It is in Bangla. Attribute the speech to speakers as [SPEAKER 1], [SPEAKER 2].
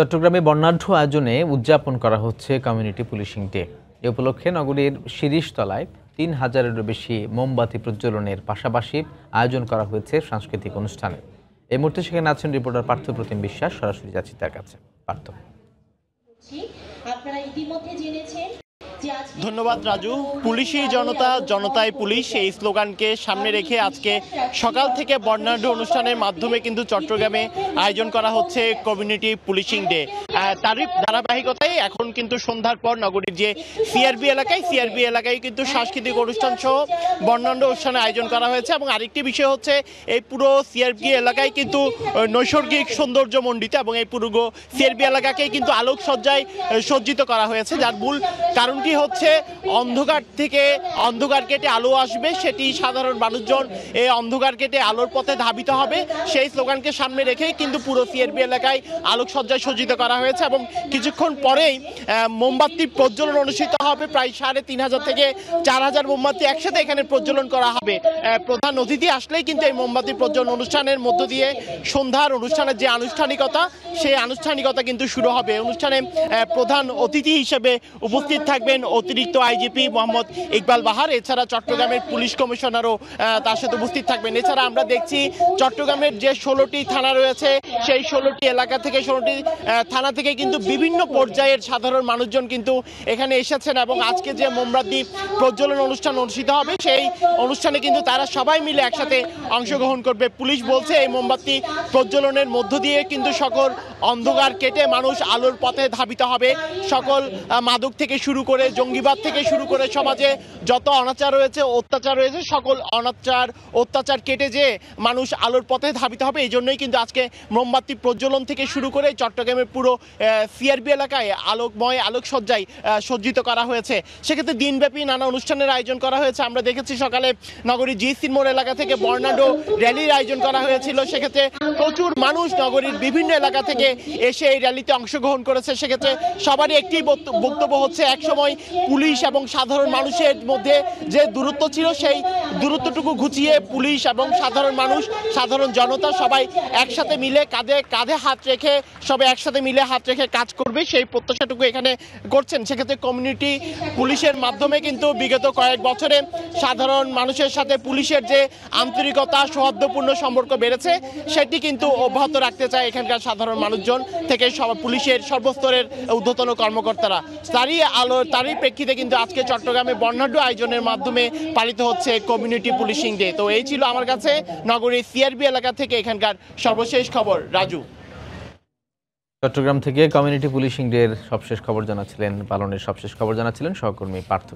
[SPEAKER 1] চট্টগ্রামে বর্ণাঢ্য আয়োজনে উদযাপন করা হচ্ছে কমিউনিটি পুলিশিং ডে এ উপলক্ষে নগরীর শিরিষতলায় তিন হাজারেরও বেশি মোমবাতি প্রজ্বলনের পাশাপাশি আয়োজন করা হয়েছে সাংস্কৃতিক অনুষ্ঠানে এই মুহূর্তে সেখানে আছেন রিপোর্টার পার্থ প্রতিম বিশ্বাস সরাসরি যাচ্ছি তার কাছে পার্থ আপনারা ইতিমধ্যে জেনেছেন ধন্যবাদ রাজু পুলিশই জনতা জনতাই পুলিশ এই স্লোগানকে সামনে রেখে আজকে সকাল থেকে বর্ণাঢ্য অনুষ্ঠানের মাধ্যমে কিন্তু চট্টগ্রামে আয়োজন করা হচ্ছে কমিউনিটি পুলিশিং ডে তারই ধারাবাহিকতায় এখন কিন্তু সন্ধ্যার পর নগরীর যে সিআরবি এলাকায় সিআরবি এলাকায় কিন্তু সাংস্কৃতিক অনুষ্ঠান সহ বর্ণাঢ্য অনুষ্ঠানের আয়োজন করা হয়েছে এবং আরেকটি বিষয় হচ্ছে এই পুরো সিআরবি এলাকায় কিন্তু নৈসর্গিক সৌন্দর্য মণ্ডিত এবং এই পুরো সিআরবি এলাকাকে কিন্তু আলোকসজ্জায় সজ্জিত করা হয়েছে যার মূল কারণটি হচ্ছে অন্ধকার থেকে অন্ধকার কেটে আলো আসবে সেটি সাধারণ মানুষজন এই অন্ধকার কেটে আলোর পথে ধাবিত হবে সেই স্লোগানকে সামনে রেখেই কিন্তু পুরো সিআরবি এলাকায় আলোকসজ্জায় সজ্জিত করা হয়েছে এবং কিছুক্ষণ পরেই মোমবাতি প্রজ্বলন অনুষ্ঠিত হবে প্রায় সাড়ে তিন হাজার থেকে চার হাজার মোমবাতি একসাথে এখানে প্রজ্বলন করা হবে প্রধান অতিথি আসলেই কিন্তু এই মোমবাতি প্রজ্বলন অনুষ্ঠানের মধ্য দিয়ে সন্ধ্যার অনুষ্ঠানের যে আনুষ্ঠানিকতা সেই আনুষ্ঠানিকতা কিন্তু শুরু হবে অনুষ্ঠানে প্রধান অতিথি হিসেবে উপস্থিত থাকবেন অতিরিক্ত আইজিপি মোহাম্মদ ইকবাল বাহার এছাড়া চট্টগ্রামের পুলিশ কমিশনারও তার সাথে উপস্থিত থাকবেন এছাড়া আমরা দেখছি চট্টগ্রামের যে ষোলোটি থানা রয়েছে সেই ষোলোটি এলাকা থেকে ষোলোটি থানা থেকে কিন্তু বিভিন্ন পর্যায়ের সাধারণ মানুষজন কিন্তু এখানে এসেছেন এবং আজকে যে মোমবাতি প্রজ্বলন অনুষ্ঠান অনুষ্ঠিত হবে সেই অনুষ্ঠানে কিন্তু তারা সবাই মিলে একসাথে অংশগ্রহণ করবে পুলিশ বলছে এই মোমবাতি প্রজ্বলনের মধ্য দিয়ে কিন্তু সকল অন্ধকার কেটে মানুষ আলোর পথে ধাবিত হবে সকল মাদক থেকে শুরু করে জঙ্গিবাদ থেকে শুরু করে সমাজে যত অনাচার রয়েছে অত্যাচার রয়েছে সকল অনাচার অত্যাচার কেটে যে মানুষ আলোর পথে ধাবিত হবে এই জন্যই কিন্তু আজকে মোমবাতি প্রজ্বলন থেকে শুরু করে চট্টগ্রামের পুরো সিআরবি এলাকায় আলোকময় আলোকসজ্জায় সজ্জিত করা হয়েছে সেক্ষেত্রে দিনব্যাপী নানা অনুষ্ঠানের আয়োজন করা হয়েছে আমরা দেখেছি সকালে নগরী জি মোড় এলাকা থেকে বর্ণাঢ্য র্যালির আয়োজন করা হয়েছিল সেক্ষেত্রে প্রচুর মানুষ নগরীর বিভিন্ন এলাকা থেকে এসে এই র্যালিতে অংশগ্রহণ করেছে সেক্ষেত্রে সবারই একটি বক্তব্য হচ্ছে একসময় পুলিশ এবং সাধারণ মানুষের মধ্যে যে দূরত্ব ছিল সেই দূরত্বটুকু ঘুচিয়ে পুলিশ এবং সাধারণ মানুষ সাধারণ জনতা সবাই একসাথে মিলে কাঁধে কাঁধে হাত রেখে সবাই একসাথে মিলে হাত রেখে কাজ করবে সেই প্রত্যাশাটুকু এখানে করছেন সেক্ষেত্রে কমিউনিটি পুলিশের মাধ্যমে কিন্তু বিগত কয়েক বছরে সাধারণ মানুষের সাথে পুলিশের যে আন্তরিকতা সৌহার্দ্যপূর্ণ সম্পর্ক বেড়েছে সেটি কিন্তু অব্যাহত রাখতে চায় এখানকার সাধারণ মানুষজন থেকে সব পুলিশের সর্বস্তরের ঊর্ধ্বতন কর্মকর্তারা তারই আলো তার তারই প্রেক্ষিতে কিন্তু আজকে চট্টগ্রামে বর্ণাঢ্য আয়োজনের মাধ্যমে পালিত হচ্ছে কমিউনিটি পুলিশিং ডে তো এই ছিল আমার কাছে নগরীর সিআরবি এলাকা থেকে এখানকার সর্বশেষ খবর রাজু চট্টগ্রাম থেকে কমিউনিটি পুলিশিং ডে এর সবশেষ খবর জানাচ্ছিলেন পালনের সবশেষ খবর জানাচ্ছিলেন সহকর্মী পার্থ